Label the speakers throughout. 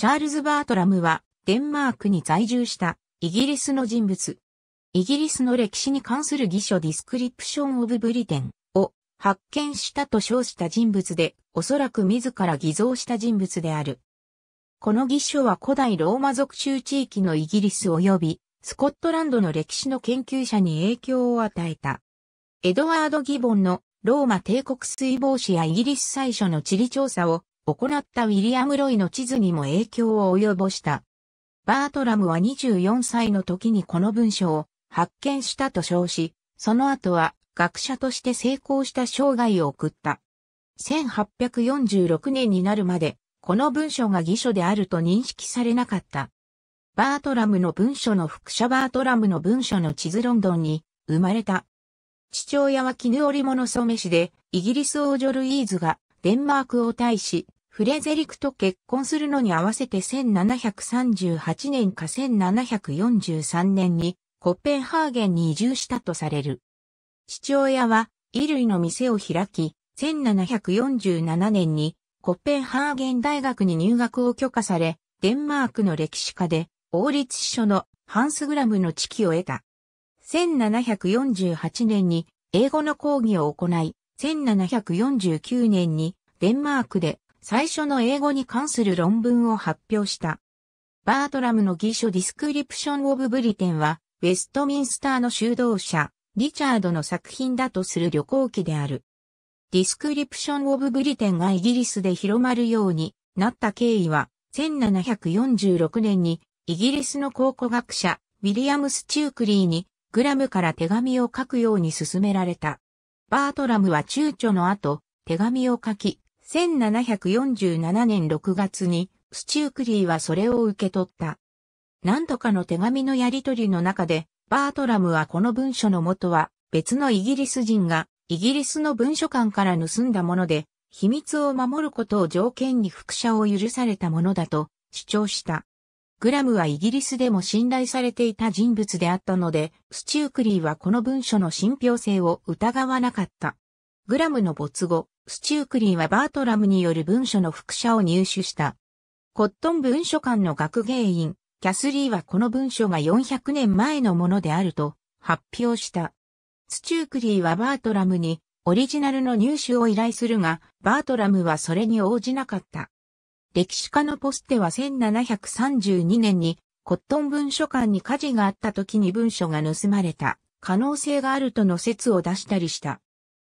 Speaker 1: チャールズ・バートラムは、デンマークに在住した、イギリスの人物。イギリスの歴史に関する偽書ディスクリプション・オブ・ブリテンを発見したと称した人物で、おそらく自ら偽造した人物である。この義書は古代ローマ族中地域のイギリス及び、スコットランドの歴史の研究者に影響を与えた。エドワード・ギボンのローマ帝国水防止やイギリス最初の地理調査を行ったウィリアム・ロイの地図にも影響を及ぼした。バートラムは24歳の時にこの文章を発見したと称し、その後は学者として成功した生涯を送った。1846年になるまで、この文書が偽書であると認識されなかった。バートラムの文書の副写バートラムの文書の地図ロンドンに生まれた。父親は絹織物染め師で、イギリス王女ルイーズがデンマークを大使、フレゼリクと結婚するのに合わせて1738年か1743年にコッペンハーゲンに移住したとされる。父親は衣類の店を開き、1747年にコッペンハーゲン大学に入学を許可され、デンマークの歴史家で王立司書のハンスグラムの知識を得た。1748年に英語の講義を行い、1749年にデンマークで最初の英語に関する論文を発表した。バートラムの義書ディスクリプション・オブ・ブリテンは、ウェストミンスターの修道者、リチャードの作品だとする旅行記である。ディスクリプション・オブ・ブリテンがイギリスで広まるようになった経緯は、1746年にイギリスの考古学者、ウィリアムス・チュークリーにグラムから手紙を書くように勧められた。バートラムは躊躇の後、手紙を書き、1747年6月に、スチュークリーはそれを受け取った。何度かの手紙のやり取りの中で、バートラムはこの文書の元は、別のイギリス人が、イギリスの文書館から盗んだもので、秘密を守ることを条件に副写を許されたものだと主張した。グラムはイギリスでも信頼されていた人物であったので、スチュークリーはこの文書の信憑性を疑わなかった。グラムの没後、スチュークリーはバートラムによる文書の複写を入手した。コットン文書館の学芸員、キャスリーはこの文書が400年前のものであると発表した。スチュークリーはバートラムにオリジナルの入手を依頼するが、バートラムはそれに応じなかった。歴史家のポステは1732年にコットン文書館に火事があった時に文書が盗まれた可能性があるとの説を出したりした。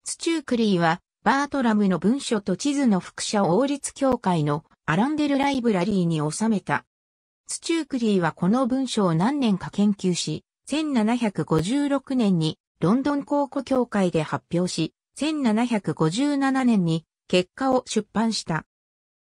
Speaker 1: スチュークリーは、バートラムの文書と地図の複写を王立協会のアランデルライブラリーに収めた。スチュークリーはこの文書を何年か研究し、1756年にロンドン考古協会で発表し、1757年に結果を出版した。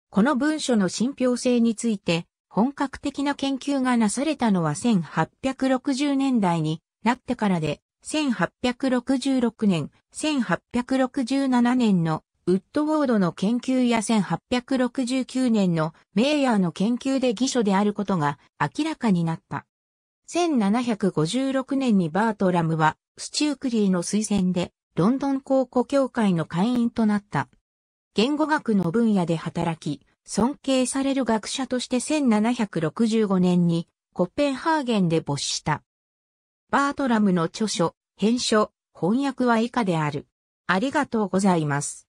Speaker 1: この文書の信憑性について本格的な研究がなされたのは1860年代になってからで、1866年、1867年のウッドウォードの研究や1869年のメイヤーの研究で偽書であることが明らかになった。1756年にバートラムはスチュークリーの推薦でロンドン考古協会の会員となった。言語学の分野で働き、尊敬される学者として1765年にコッペンハーゲンで没した。バートラムの著書、編書、翻訳は以下である。ありがとうございます。